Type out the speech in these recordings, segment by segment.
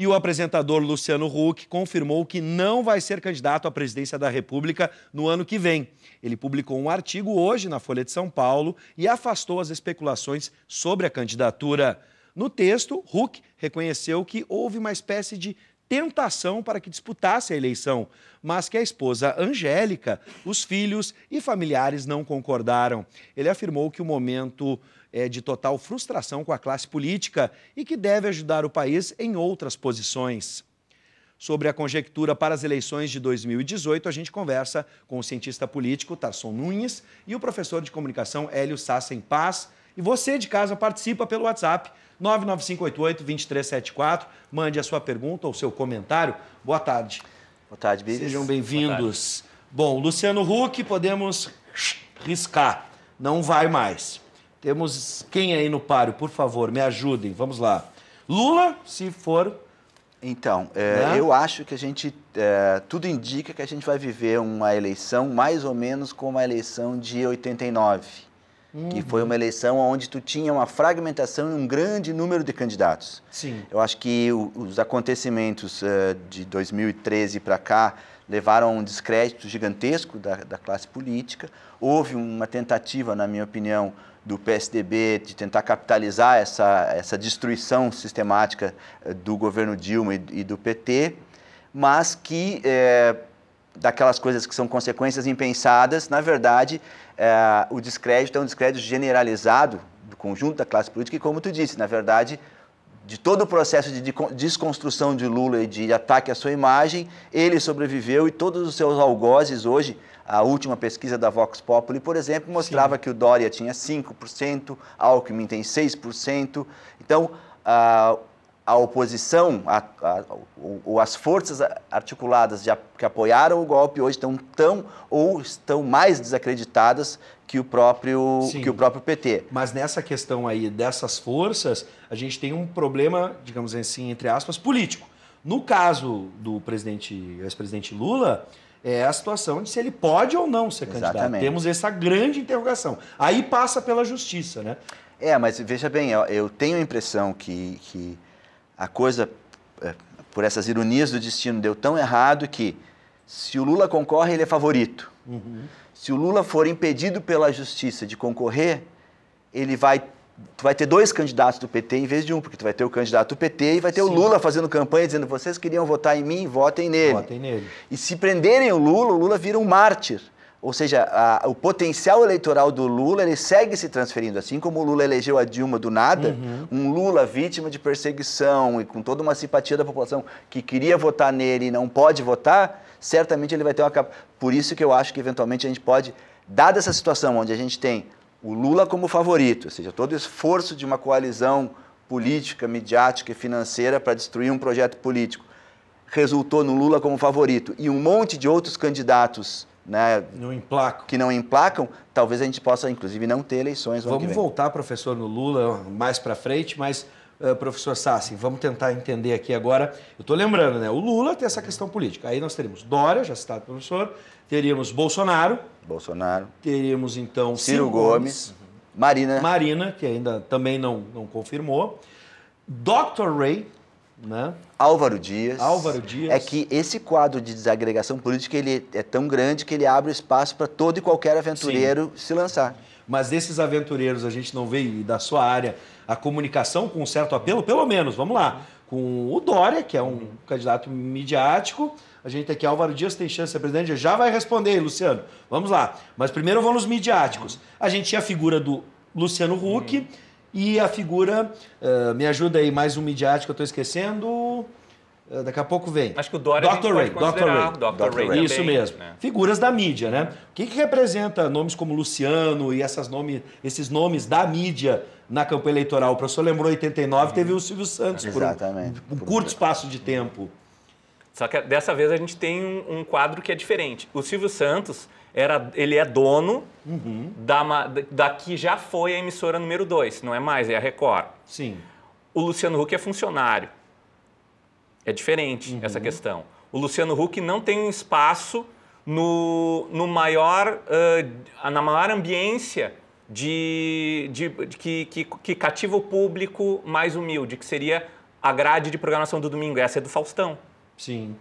e o apresentador Luciano Huck confirmou que não vai ser candidato à presidência da República no ano que vem. Ele publicou um artigo hoje na Folha de São Paulo e afastou as especulações sobre a candidatura. No texto, Huck reconheceu que houve uma espécie de tentação para que disputasse a eleição, mas que a esposa Angélica, os filhos e familiares não concordaram. Ele afirmou que o momento é, de total frustração com a classe política e que deve ajudar o país em outras posições. Sobre a conjectura para as eleições de 2018, a gente conversa com o cientista político Tarson Nunes e o professor de comunicação Hélio Sassa Paz. E você de casa participa pelo WhatsApp 99588-2374. Mande a sua pergunta ou seu comentário. Boa tarde. Boa tarde, Bíblia. Sejam bem-vindos. Bom, Luciano Huck, podemos riscar. Não vai mais. Temos quem aí no páreo, por favor, me ajudem. Vamos lá. Lula, se for. Então, é, né? eu acho que a gente. É, tudo indica que a gente vai viver uma eleição mais ou menos como a eleição de 89. Uhum. Que foi uma eleição onde tu tinha uma fragmentação e um grande número de candidatos. Sim. Eu acho que o, os acontecimentos uh, de 2013 para cá levaram a um descrédito gigantesco da, da classe política. Houve uma tentativa, na minha opinião, do PSDB de tentar capitalizar essa, essa destruição sistemática eh, do governo Dilma e, e do PT, mas que é, daquelas coisas que são consequências impensadas, na verdade, é, o descrédito é um descrédito generalizado do conjunto da classe política e, como tu disse, na verdade, de todo o processo de desconstrução de Lula e de ataque à sua imagem, ele sobreviveu e todos os seus algozes hoje, a última pesquisa da Vox Populi, por exemplo, mostrava Sim. que o Dória tinha 5%, Alckmin tem 6%. Então, ah, a oposição a, a, ou, as forças articuladas de, que apoiaram o golpe hoje estão tão ou estão mais desacreditadas que o próprio Sim, que o próprio PT. Mas nessa questão aí dessas forças, a gente tem um problema, digamos assim, entre aspas, político. No caso do presidente ex-presidente Lula, é a situação de se ele pode ou não ser Exatamente. candidato. Temos essa grande interrogação. Aí passa pela justiça, né? É, mas veja bem, eu, eu tenho a impressão que, que a coisa, é, por essas ironias do destino, deu tão errado que, se o Lula concorre, ele é favorito. Uhum. Se o Lula for impedido pela justiça de concorrer, ele vai tu vai ter dois candidatos do PT em vez de um, porque tu vai ter o candidato do PT e vai ter Sim. o Lula fazendo campanha dizendo vocês queriam votar em mim, votem nele. votem nele. E se prenderem o Lula, o Lula vira um mártir. Ou seja, a, o potencial eleitoral do Lula ele segue se transferindo. Assim como o Lula elegeu a Dilma do nada, uhum. um Lula vítima de perseguição e com toda uma simpatia da população que queria votar nele e não pode votar, certamente ele vai ter uma. Por isso que eu acho que eventualmente a gente pode, dada essa situação onde a gente tem o Lula como favorito, ou seja, todo esforço de uma coalizão política, midiática e financeira para destruir um projeto político, resultou no Lula como favorito e um monte de outros candidatos né, não emplacam. que não emplacam, talvez a gente possa, inclusive, não ter eleições. Vamos voltar, professor, no Lula mais para frente, mas, uh, professor Sassi, vamos tentar entender aqui agora. Eu estou lembrando, né? O Lula tem essa questão política. Aí nós teremos Dória, já citado pelo professor, teríamos Bolsonaro. Bolsonaro. Teríamos, então, Ciro, Ciro Gomes. Gomes. Marina. Marina, que ainda também não, não confirmou. Dr. Ray, né? Álvaro Dias. Álvaro Dias. É que esse quadro de desagregação política ele é tão grande que ele abre espaço para todo e qualquer aventureiro Sim. se lançar. Mas desses aventureiros a gente não vê e da sua área a comunicação com um certo apelo, pelo menos, vamos lá, com o Dória, que é um candidato midiático. A gente tem aqui, Álvaro Dias tem chance de ser presidente, já vai responder, Luciano. Vamos lá. Mas primeiro vamos nos midiáticos. A gente tinha a figura do Luciano Huck. Hum. E a figura, uh, me ajuda aí, mais um midiático que eu estou esquecendo. Uh, daqui a pouco vem. Acho que o Dória Dr. Ray, Dr. Ray. Dr. Ray. Isso mesmo. Né? Figuras da mídia, né? O que, que representa nomes como Luciano e essas nome, esses nomes da mídia na campanha eleitoral? O professor lembrou 89, teve o Silvio Santos Exatamente. por um, um curto espaço de tempo. Só que dessa vez a gente tem um, um quadro que é diferente. O Silvio Santos era, ele é dono uhum. da, da que já foi a emissora número 2, não é mais, é a Record. Sim. O Luciano Huck é funcionário. É diferente uhum. essa questão. O Luciano Huck não tem um espaço no, no maior, uh, na maior ambiência de, de, de que, que, que, cativa o público mais humilde, que seria a grade de programação do domingo. Essa é do Faustão. Sim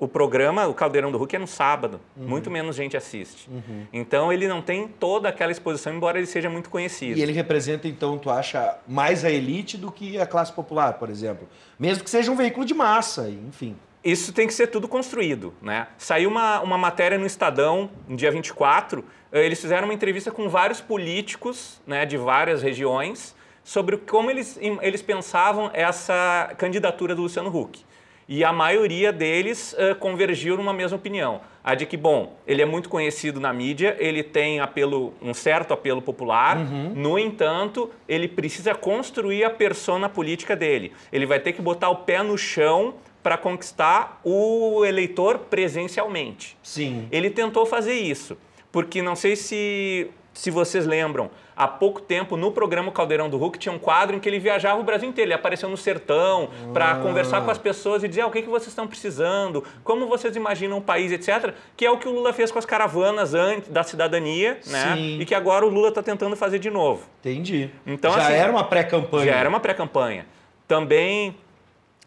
o programa, o Caldeirão do Hulk, é no sábado. Uhum. Muito menos gente assiste. Uhum. Então, ele não tem toda aquela exposição, embora ele seja muito conhecido. E ele representa, então, tu acha, mais a elite do que a classe popular, por exemplo. Mesmo que seja um veículo de massa, enfim. Isso tem que ser tudo construído, né? Saiu uma, uma matéria no Estadão, no dia 24, eh, eles fizeram uma entrevista com vários políticos né, de várias regiões sobre como eles, eles pensavam essa candidatura do Luciano Huck e a maioria deles uh, convergiu numa mesma opinião. A de que, bom, ele é muito conhecido na mídia, ele tem apelo, um certo apelo popular, uhum. no entanto, ele precisa construir a persona política dele. Ele vai ter que botar o pé no chão para conquistar o eleitor presencialmente. Sim. Ele tentou fazer isso, porque não sei se se vocês lembram, há pouco tempo no programa Caldeirão do Hulk tinha um quadro em que ele viajava o Brasil inteiro. Ele apareceu no sertão ah. para conversar com as pessoas e dizer ah, o que, que vocês estão precisando, como vocês imaginam o país, etc. Que é o que o Lula fez com as caravanas antes da cidadania, né? Sim. E que agora o Lula está tentando fazer de novo. Entendi. Então, já assim, era uma pré-campanha. Já era uma pré-campanha. Também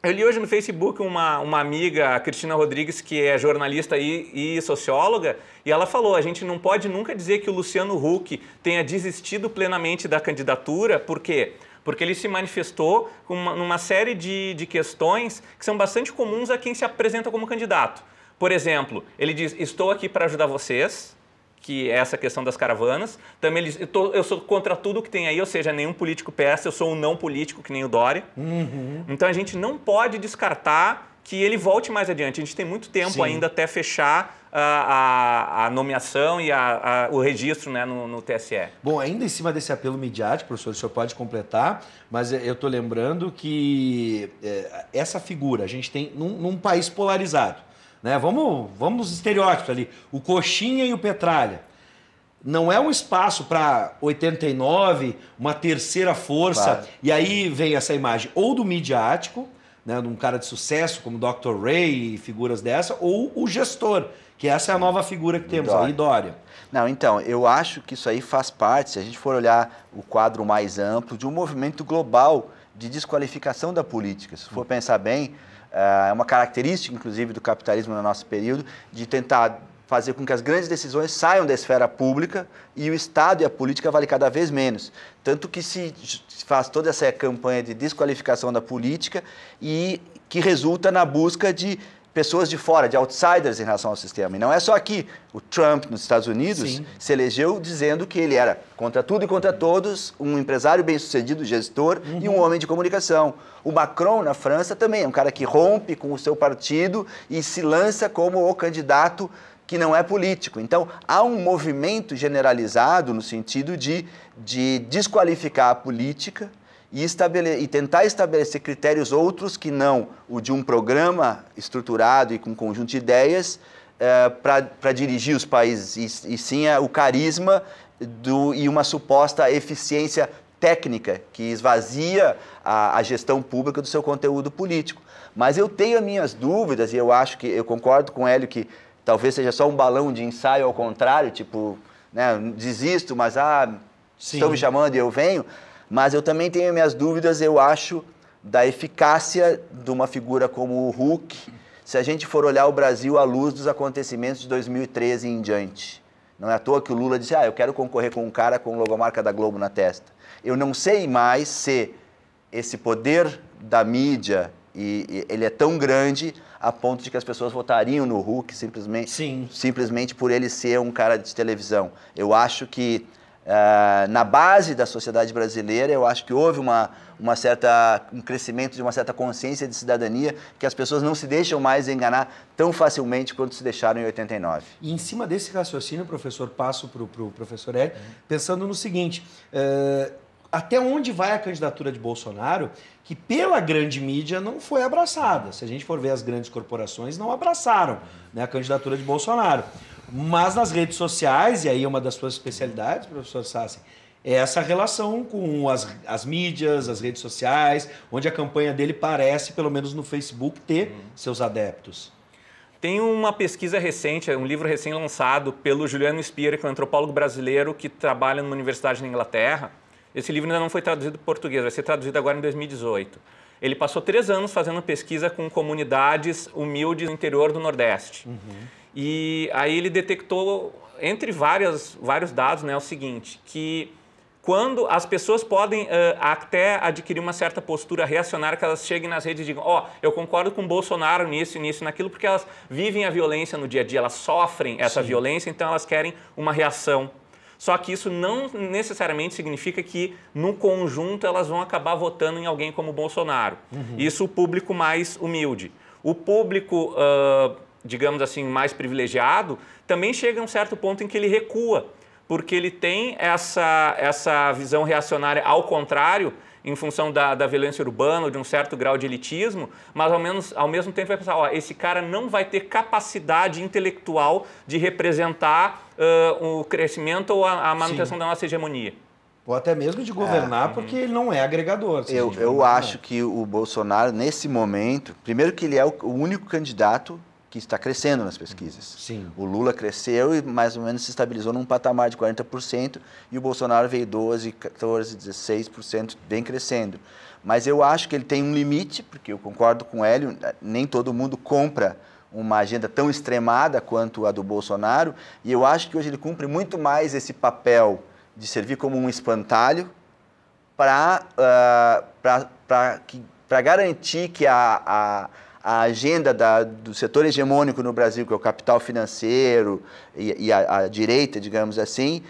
eu li hoje no Facebook uma, uma amiga, a Cristina Rodrigues, que é jornalista e, e, socióloga, e ela falou: a gente não pode nunca dizer que o Luciano Huck tenha desistido plenamente da candidatura, por quê? Porque ele se manifestou uma, numa série de, de questões que são bastante comuns a quem se apresenta como candidato. Por exemplo, ele diz: estou aqui para ajudar vocês que é essa questão das caravanas. Também eu, tô, eu, sou contra tudo que tem aí, ou seja, nenhum político peça, eu sou um não político que nem o Dória. Uhum. Então a gente não pode descartar que ele volte mais adiante. A gente tem muito tempo Sim. ainda até fechar a, a, a nomeação e a, o registro né, no, no, TSE. Bom, ainda em cima desse apelo midiático, professor, o senhor pode completar, mas eh, eu estou lembrando que é, essa figura, a gente tem num, num país polarizado né? Vamos, vamos nos estereótipos ali. O Coxinha e o Petralha. Não é um espaço para 89, uma terceira força. Claro. E aí vem essa imagem ou do midiático, né, de um cara de sucesso como Dr. Ray e figuras dessa, ou o gestor, que essa é a nova figura que temos, Dória. aí Dória. Não, então, eu acho que isso aí faz parte, se a gente for olhar o quadro mais amplo, de um movimento global de desqualificação da política. Se for pensar bem, ah, é uma característica, inclusive, do capitalismo no nosso período, de tentar fazer com que as grandes decisões saiam da esfera pública e o Estado e a política vale cada vez menos. Tanto que se faz toda essa campanha de desqualificação da política e que resulta na busca de pessoas de fora, de outsiders em relação ao sistema. E não é só aqui. O Trump, nos Estados Unidos, Sim. se elegeu dizendo que ele era contra tudo e contra todos, um empresário bem-sucedido, gestor uhum. e um uhum. homem de comunicação. O Macron, na França, também é um cara que rompe com o seu partido e se lança como o candidato que não é político. Então, há um movimento generalizado no sentido de, de desqualificar a política e, e, tentar estabelecer critérios outros que não o de um programa estruturado e com um conjunto de ideias é, eh, para dirigir os países, e, e sim é, o carisma do, e uma suposta eficiência técnica que esvazia a, a, gestão pública do seu conteúdo político. Mas eu tenho as minhas dúvidas e eu acho que eu concordo com Hélio que talvez seja só um balão de ensaio ao contrário, tipo, né, desisto, mas ah, estão me chamando e eu venho. Mas eu também tenho minhas dúvidas, eu acho, da eficácia de uma figura como o Hulk, se a gente for olhar o Brasil à luz dos acontecimentos de 2013 em diante. Não é à toa que o Lula disse: ah, eu quero concorrer com um cara com logomarca da Globo na testa. Eu não sei mais se esse poder da mídia e, e ele é tão grande a ponto de que as pessoas votariam no Hulk simplesmente, Sim. simplesmente por ele ser um cara de televisão. Eu acho que Uh, na base da sociedade brasileira, eu acho que houve uma, uma certa, um crescimento de uma certa consciência de cidadania, que as pessoas não se deixam mais enganar tão facilmente quanto se deixaram em 89. E em cima desse raciocínio, professor, passo para o pro professor Hélio, uhum. pensando no seguinte. Uh, até onde vai a candidatura de Bolsonaro, que pela grande mídia não foi abraçada. Se a gente for ver as grandes corporações, não abraçaram né, a candidatura de Bolsonaro. Mas nas redes sociais, e aí é uma das suas especialidades, professor Sassi, é essa relação com as, as mídias, as redes sociais, onde a campanha dele parece, pelo menos no Facebook, ter uhum. seus adeptos. Tem uma pesquisa recente, é um livro recém-lançado pelo Juliano Spira, que é um antropólogo brasileiro que trabalha numa universidade na Inglaterra. Esse livro ainda não foi traduzido para português, vai ser traduzido agora em 2018. Ele passou três anos fazendo pesquisa com comunidades humildes no interior do Nordeste. Uhum. E aí ele detectou, entre várias, vários dados, né, o seguinte, que quando as pessoas podem uh, até adquirir uma certa postura reacionária, que elas cheguem nas redes e digam, ó, oh, eu concordo com Bolsonaro nisso, nisso, naquilo, porque elas vivem a violência no dia a dia, elas sofrem essa Sim. violência, então elas querem uma reação. Só que isso não necessariamente significa que, no conjunto, elas vão acabar votando em alguém como Bolsonaro. Uhum. Isso o público mais humilde. O público... Uh, digamos assim, mais privilegiado, também chega a um certo ponto em que ele recua, porque ele tem essa, essa visão reacionária ao contrário, em função da, da violência urbana, de um certo grau de elitismo, mas ao, menos, ao mesmo tempo vai pensar, ó, esse cara não vai ter capacidade intelectual de representar uh, o crescimento ou a, a manutenção Sim. da nossa hegemonia. Ou até mesmo de governar, é, porque ele não é agregador. Assim, eu, eu acho que o Bolsonaro, nesse momento, primeiro que ele é o único candidato que está crescendo nas pesquisas. Uhum. Sim. O Lula cresceu e mais ou menos se estabilizou num patamar de 40% e o Bolsonaro veio 12, 14, 16%, bem crescendo. Mas eu acho que ele tem um limite, porque eu concordo com o Hélio, nem todo mundo compra uma agenda tão extremada quanto a do Bolsonaro, e eu acho que hoje ele cumpre muito mais esse papel de servir como um espantalho para uh, ah, para garantir que a, a, a agenda da, do setor hegemônico no Brasil, que é o capital financeiro e, e a, a, direita, digamos assim,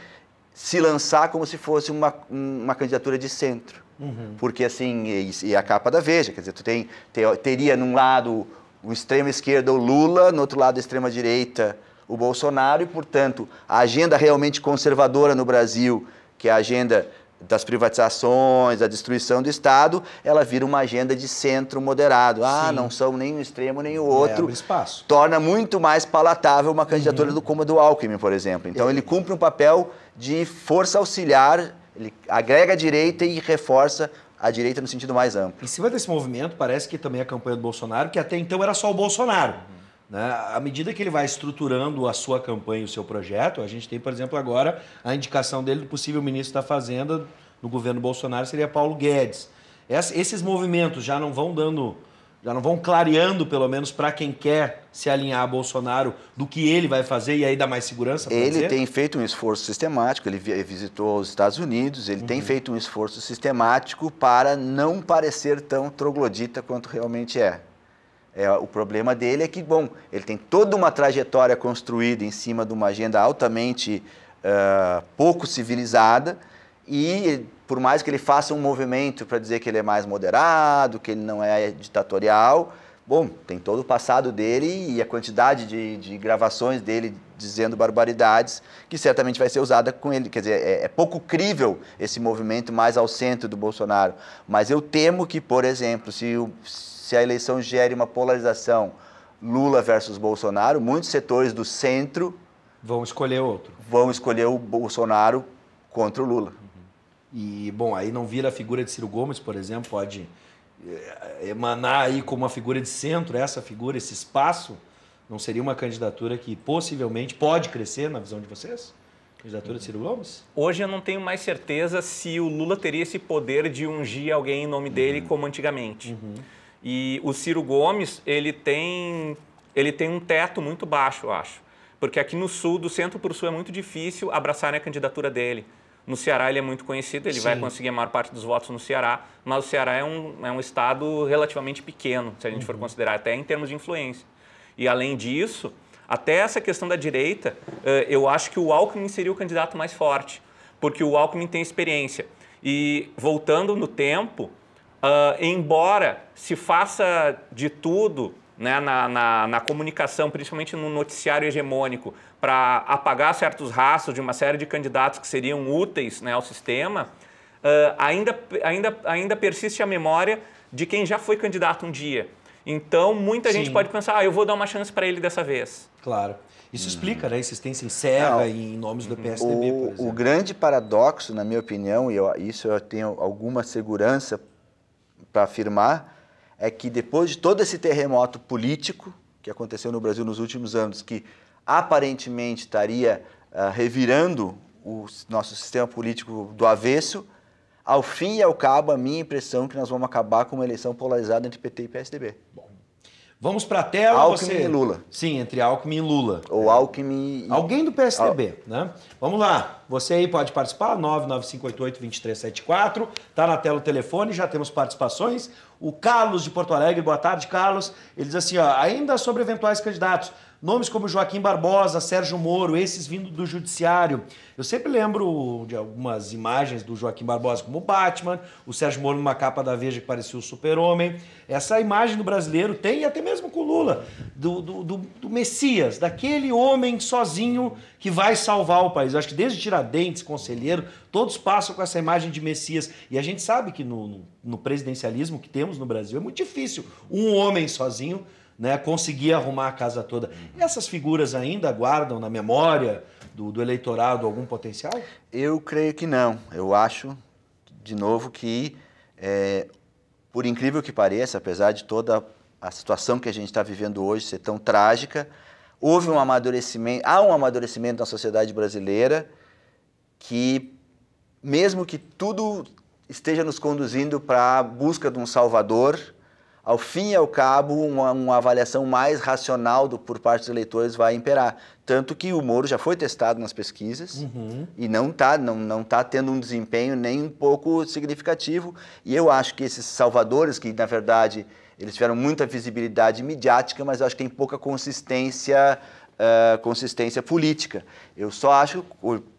se lançar como se fosse uma, uma candidatura de centro. Uhum. Porque, assim, e, e, a capa da Veja, quer dizer, tu tem, ter, teria num lado o extremo esquerdo o Lula, no outro lado a extrema direita o Bolsonaro, e, portanto, a agenda realmente conservadora no Brasil, que é a agenda das privatizações, da destruição do Estado, ela vira uma agenda de centro moderado. Ah, Sim. não são nem um extremo nem o outro. É, espaço. Torna muito mais palatável uma candidatura uhum. do Cômodo Alckmin, por exemplo. Então, ele cumpre um papel de força auxiliar, ele agrega a direita e reforça a direita no sentido mais amplo. Em cima desse movimento, parece que também a campanha do Bolsonaro, que até então era só o Bolsonaro. Uhum né? À medida que ele vai estruturando a sua campanha, o seu projeto, a gente tem, por exemplo, agora a indicação dele do possível ministro da Fazenda no governo Bolsonaro seria Paulo Guedes. esses movimentos já não vão dando, já não vão clareando, pelo menos, para quem quer se alinhar a Bolsonaro do que ele vai fazer e aí dá mais segurança? Ele tem feito um esforço sistemático, ele visitou os Estados Unidos, ele uhum. tem feito um esforço sistemático para não parecer tão troglodita quanto realmente é. É, o problema dele é que, bom, ele tem toda uma trajetória construída em cima de uma agenda altamente uh, pouco civilizada e, por mais que ele faça um movimento para dizer que ele é mais moderado, que ele não é ditatorial, bom, tem todo o passado dele e a quantidade de, de gravações dele dizendo barbaridades que certamente vai ser usada com ele. Quer dizer, é, é pouco crível esse movimento mais ao centro do Bolsonaro. Mas eu temo que, por exemplo, se o se a eleição gere uma polarização Lula versus Bolsonaro, muitos setores do centro vão escolher outro. Vão escolher o Bolsonaro contra o Lula. Uhum. E, bom, aí não vira a figura de Ciro Gomes, por exemplo, pode eh, emanar aí como uma figura de centro, essa figura, esse espaço, não seria uma candidatura que possivelmente pode crescer na visão de vocês? Candidatura de Ciro Gomes? Hoje eu não tenho mais certeza se o Lula teria esse poder de ungir alguém em nome dele uhum. como antigamente. Uhum. E o Ciro Gomes, ele tem, ele tem um teto muito baixo, eu acho. Porque aqui no sul, do centro para o sul, é muito difícil abraçarem né, a candidatura dele. No Ceará ele é muito conhecido, ele Sim. vai conseguir a maior parte dos votos no Ceará, mas o Ceará é um, é um estado relativamente pequeno, se a gente uhum. for considerar, até em termos de influência. E além disso, até essa questão da direita, eh, eu acho que o Alckmin seria o candidato mais forte, porque o Alckmin tem experiência. E voltando no tempo, Uh, embora se faça de tudo né, na, na, na, comunicação, principalmente no noticiário hegemônico, para apagar certos rastros de uma série de candidatos que seriam úteis né, ao sistema, uh, ainda, ainda, ainda persiste a memória de quem já foi candidato um dia. Então, muita Sim. gente pode pensar, ah, eu vou dar uma chance para ele dessa vez. Claro. Isso hum. explica né, a existência em Serra e em nomes do hum. PSDB, o, por exemplo. O grande paradoxo, na minha opinião, e eu, isso eu tenho alguma segurança para afirmar é que depois de todo esse terremoto político que aconteceu no Brasil nos últimos anos, que aparentemente estaria uh, revirando o nosso sistema político do avesso, ao fim e ao cabo, a minha impressão é que nós vamos acabar com uma eleição polarizada entre PT e PSDB. Bom, Vamos para a tela. Alckmin você... e Lula. Sim, entre Alckmin e Lula. Ou Alckmin e... Alguém do PSDB, Al... né? Vamos lá. Você aí pode participar, 99588-2374. Está na tela o telefone, já temos participações. O Carlos de Porto Alegre, boa tarde, Carlos. Ele diz assim, ó, ainda sobre eventuais candidatos, Nomes como Joaquim Barbosa, Sérgio Moro, esses vindo do judiciário. Eu sempre lembro de algumas imagens do Joaquim Barbosa como Batman, o Sérgio Moro numa capa da Veja que parecia o super-homem. Essa imagem do brasileiro tem, e até mesmo com Lula, do, do, do, do Messias, daquele homem sozinho que vai salvar o país. Eu acho que desde Tiradentes, Conselheiro, todos passam com essa imagem de Messias. E a gente sabe que no, no, no presidencialismo que temos no Brasil é muito difícil um homem sozinho né, conseguir arrumar a casa toda. Uhum. E Essas figuras ainda guardam na memória do, do, eleitorado algum potencial? Eu creio que não. Eu acho, de novo, que, é, por incrível que pareça, apesar de toda a situação que a gente está vivendo hoje ser tão trágica, houve um amadurecimento, há um amadurecimento na sociedade brasileira que, mesmo que tudo esteja nos conduzindo para a busca de um salvador, ao fim e ao cabo, uma, uma avaliação mais racional do, por parte dos eleitores vai imperar. Tanto que o Moro já foi testado nas pesquisas uhum. e não está não, não tá tendo um desempenho nem um pouco significativo. E eu acho que esses salvadores, que na verdade eles tiveram muita visibilidade midiática, mas eu acho que tem pouca consistência uh, consistência política. Eu só acho,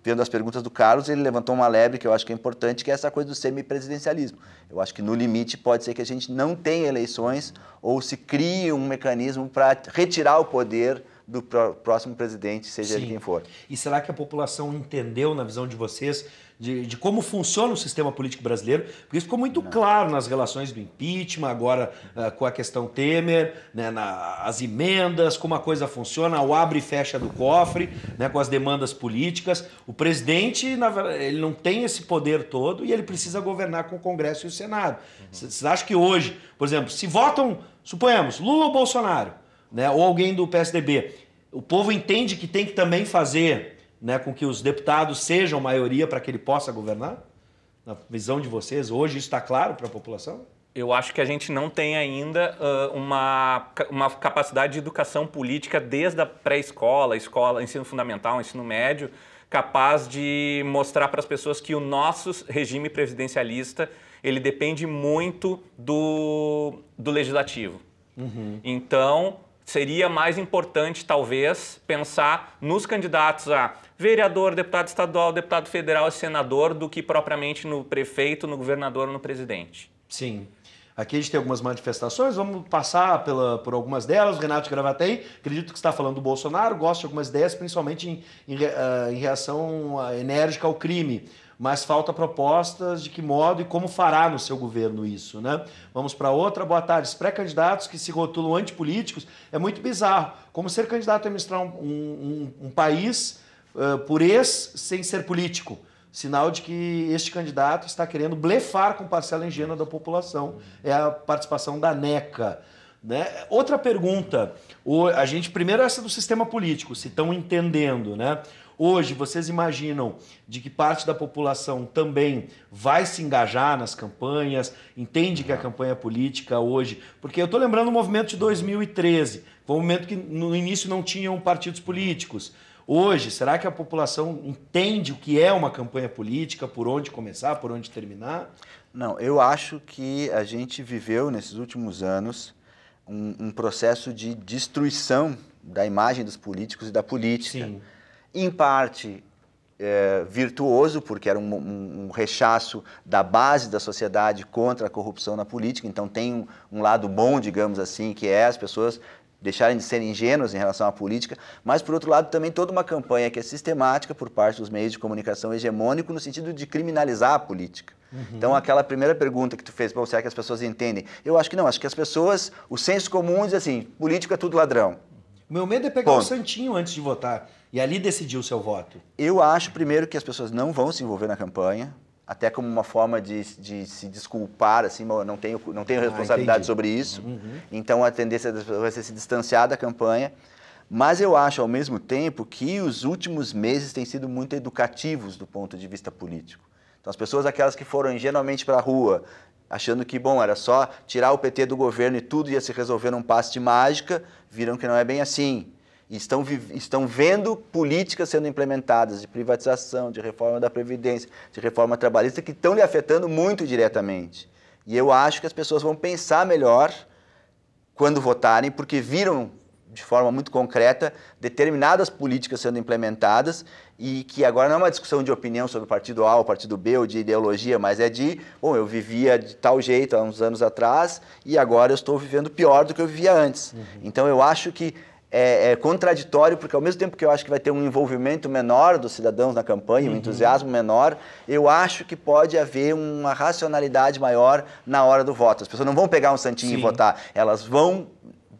vendo as perguntas do Carlos, ele levantou uma lebre que eu acho que é importante, que é essa coisa do semipresidencialismo. Eu acho que no limite pode ser que a gente não tenha eleições ou se crie um mecanismo para retirar o poder do próximo presidente, seja Sim. ele quem for. E será que a população entendeu, na visão de vocês, de, de como funciona o sistema político brasileiro, porque isso ficou muito Não. claro nas relações do impeachment, agora uh, com a questão Temer, né, na, as emendas, como a coisa funciona, o abre e fecha do cofre, né, com as demandas políticas. O presidente, na, ele não tem esse poder todo e ele precisa governar com o Congresso e o Senado. Uhum. Vocês uhum. acham que hoje, por exemplo, se votam, suponhamos, Lula ou Bolsonaro, né, ou alguém do PSDB, o povo entende que tem que também fazer né, com que os deputados sejam maioria para que ele possa governar? Na visão de vocês, hoje isso está claro para a população? Eu acho que a gente não tem ainda uh, uma, uma capacidade de educação política desde a pré-escola, escola, ensino fundamental, ensino médio, capaz de mostrar para as pessoas que o nosso regime presidencialista ele depende muito do, do legislativo. Uhum. Então, seria mais importante, talvez, pensar nos candidatos a vereador, deputado estadual, deputado federal e senador do que propriamente no prefeito, no governador ou no presidente. Sim. Aqui a gente tem algumas manifestações, vamos passar pela, por algumas delas. O Renato Gravatei, acredito que está falando do Bolsonaro, gosta de algumas ideias, principalmente em, em, ah, em reação ah, enérgica ao crime mas falta propostas de que modo e como fará no seu governo isso, né? Vamos para outra. Boa tarde. Os pré-candidatos que se rotulam antipolíticos é muito bizarro. Como ser candidato a administrar um, um, um país ah, por ex sem ser político. Sinal de que este candidato está querendo blefar com parcela ingênua da população. É a participação da NECA. Né? Outra pergunta. O, a gente primeiro essa do sistema político, se estão entendendo, né? Hoje vocês imaginam de que parte da população também vai se engajar nas campanhas, entende que a campanha é política hoje, porque eu estou lembrando o movimento de 2013, foi um momento que no início não tinham partidos políticos. Hoje, será que a população entende o que é uma campanha política, por onde começar, por onde terminar? Não, eu acho que a gente viveu nesses últimos anos um, um processo de destruição da imagem dos políticos e da política. Sim. Em parte é, virtuoso, porque era um, um, um, rechaço da base da sociedade contra a corrupção na política. Então, tem um, um, lado bom, digamos assim, que é as pessoas deixarem de ser ingênuos em relação à política, mas, por outro lado, também toda uma campanha que é sistemática por parte dos meios de comunicação hegemônico no sentido de criminalizar a política. Uhum. Então, aquela primeira pergunta que tu fez, será que as pessoas entendem? Eu acho que não, acho que as pessoas, o senso comum diz assim, político é tudo ladrão. Meu medo é pegar Ponto. o santinho antes de votar e ali decidir o seu voto. Eu acho, primeiro, que as pessoas não vão se envolver na campanha, até como uma forma de, de se desculpar, assim, não tenho, não tenho ah, responsabilidade ah, sobre isso. Uhum. Então a tendência vai ser se distanciar da campanha. Mas eu acho, ao mesmo tempo, que os últimos meses têm sido muito educativos do ponto de vista político. Então as pessoas, aquelas que foram ingenuamente para a rua, achando que, bom, era só tirar o PT do governo e tudo ia se resolver num passe de mágica, viram que não é bem assim. E estão, estão vendo políticas sendo implementadas de privatização, de reforma da Previdência, de reforma trabalhista, que estão lhe afetando muito diretamente. E eu acho que as pessoas vão pensar melhor quando votarem, porque viram de forma muito concreta determinadas políticas sendo implementadas e que agora não é uma discussão de opinião sobre o partido A ou partido B ou de ideologia, mas é de, bom, eu vivia de tal jeito há uns anos atrás e agora eu estou vivendo pior do que eu vivia antes. Uhum. Então eu acho que é, é, contraditório, porque ao mesmo tempo que eu acho que vai ter um envolvimento menor dos cidadãos na campanha, uhum. um entusiasmo menor, eu acho que pode haver uma racionalidade maior na hora do voto. As pessoas não vão pegar um santinho Sim. e votar, elas vão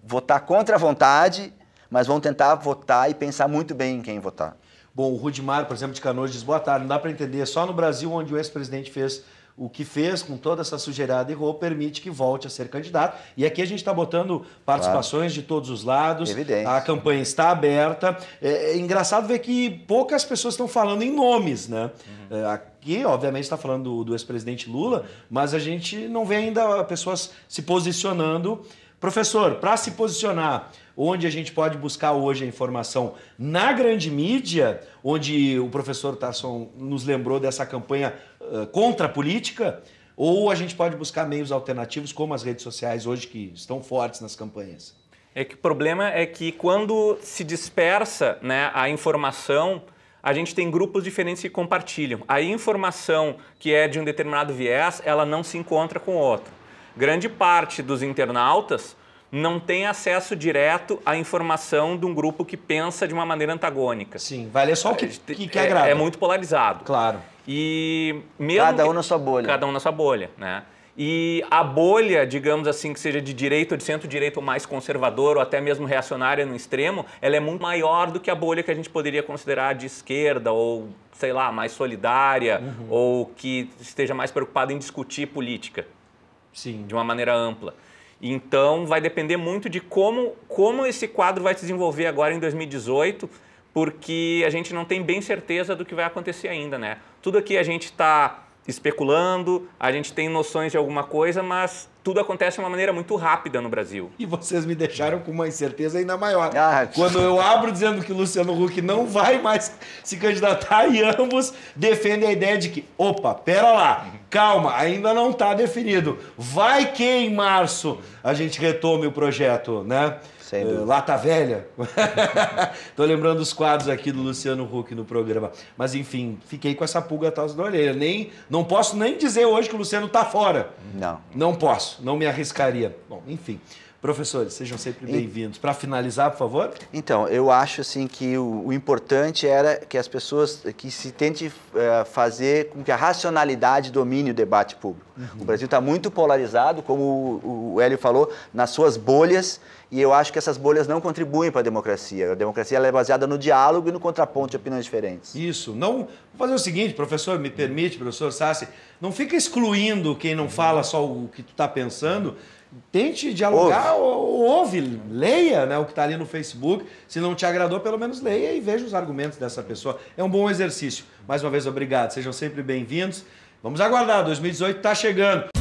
votar contra a vontade, mas vão tentar votar e pensar muito bem em quem votar. Bom, o Rudimar, por exemplo, de Canoas, diz boa tarde. Não dá para entender, só no Brasil onde o ex-presidente fez o que fez com toda essa sujeirada e roupa permite que volte a ser candidato. E aqui a gente está botando participações claro. de todos os lados. Evidência. A campanha está aberta. É, é, engraçado ver que poucas pessoas estão falando em nomes, né? Uhum. É, aqui, obviamente, está falando do, do ex-presidente Lula, mas a gente não vê ainda pessoas se posicionando. Professor, para se posicionar, onde a gente pode buscar hoje a informação na grande mídia, onde o professor Tarson nos lembrou dessa campanha uh, contra a política, ou a gente pode buscar meios alternativos, como as redes sociais hoje que estão fortes nas campanhas? É que o problema é que quando se dispersa né, a informação, a gente tem grupos diferentes que compartilham. A informação que é de um determinado viés, ela não se encontra com outro. Grande parte dos internautas não tem acesso direto à informação de um grupo que pensa de uma maneira antagônica. Sim, vai ler é só o que, é, que, que é, agrada. É, é muito polarizado. Claro. E mesmo cada um que, na sua bolha. Cada um na sua bolha, né? E a bolha, digamos assim, que seja de direita ou de centro-direita ou mais conservador ou até mesmo reacionária no extremo, ela é muito maior do que a bolha que a gente poderia considerar de esquerda ou, sei lá, mais solidária uhum. ou que esteja mais preocupada em discutir política. Sim. De uma maneira ampla. Então, vai depender muito de como, como esse quadro vai se desenvolver agora em 2018, porque a gente não tem bem certeza do que vai acontecer ainda, né? Tudo aqui a gente está especulando, a gente tem noções de alguma coisa, mas tudo acontece de uma maneira muito rápida no Brasil. E vocês me deixaram com uma incerteza ainda maior. Ah, Quando eu abro dizendo que Luciano Huck não vai mais se candidatar e ambos defendem a ideia de que, opa, pera lá, calma, ainda não está definido. Vai que em março a gente retome o projeto, né? É, lata Velha. Estou lembrando os quadros aqui do Luciano Huck no programa. Mas enfim, fiquei com essa pulga atrás da orelha. Nem, não posso nem dizer hoje que o Luciano está fora. Não. Não posso, não me arriscaria. Bom, enfim. Professores, sejam sempre bem-vindos. Para finalizar, por favor. Então, eu acho assim que o, o, importante era que as pessoas que se tente eh, fazer com que a racionalidade domine o debate público. Uhum. O Brasil está muito polarizado, como o, o Hélio falou, nas suas bolhas e eu acho que essas bolhas não contribuem para a democracia. A democracia é baseada no diálogo e no contraponto de opiniões diferentes. Isso. Não, vou fazer o seguinte, professor, me permite, professor Sassi, não fica excluindo quem não fala só o que tu está pensando tente dialogar ou, ouve, leia né, o que está ali no Facebook. Se não te agradou, pelo menos leia e veja os argumentos dessa pessoa. É um bom exercício. Mais uma vez, obrigado. Sejam sempre bem-vindos. Vamos aguardar, 2018 está chegando.